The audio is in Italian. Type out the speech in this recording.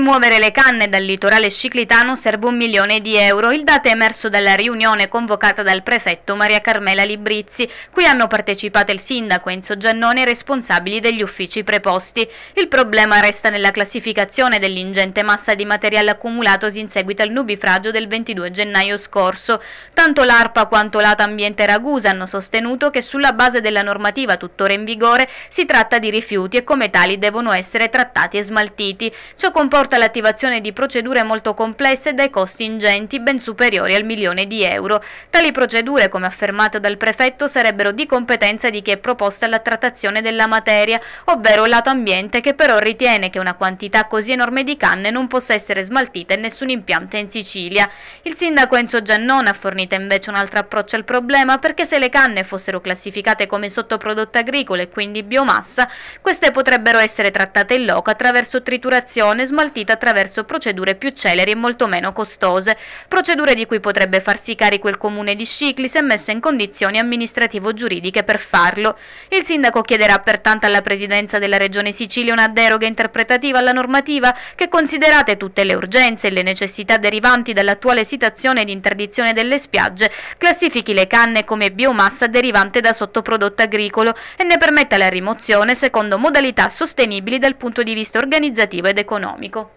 rimuovere le canne dal litorale sciclitano serve un milione di euro, il dato è emerso dalla riunione convocata dal prefetto Maria Carmela Librizzi. Qui hanno partecipato il sindaco Enzo Giannone e i responsabili degli uffici preposti. Il problema resta nella classificazione dell'ingente massa di materiale accumulatosi in seguito al nubifragio del 22 gennaio scorso. Tanto l'ARPA quanto l'ATA Ambiente Ragusa hanno sostenuto che sulla base della normativa tuttora in vigore si tratta di rifiuti e come tali devono essere trattati e smaltiti. Ciò comporta comporta l'attivazione di procedure molto complesse dai costi ingenti ben superiori al milione di euro. Tali procedure, come affermato dal prefetto, sarebbero di competenza di chi è proposta alla trattazione della materia, ovvero lato ambiente che però ritiene che una quantità così enorme di canne non possa essere smaltita in nessun impianto in Sicilia. Il sindaco Enzo Giannone ha fornito invece un altro approccio al problema perché se le canne fossero classificate come sottoprodotti agricole e quindi biomassa, queste potrebbero essere trattate in loco attraverso triturazione, smaltimento partita attraverso procedure più celeri e molto meno costose, procedure di cui potrebbe farsi carico il comune di Scicli se messo in condizioni amministrativo-giuridiche per farlo. Il sindaco chiederà pertanto alla presidenza della regione Sicilia una deroga interpretativa alla normativa che considerate tutte le urgenze e le necessità derivanti dall'attuale situazione di interdizione delle spiagge, classifichi le canne come biomassa derivante da sottoprodotto agricolo e ne permetta la rimozione secondo modalità sostenibili dal punto di vista organizzativo ed economico.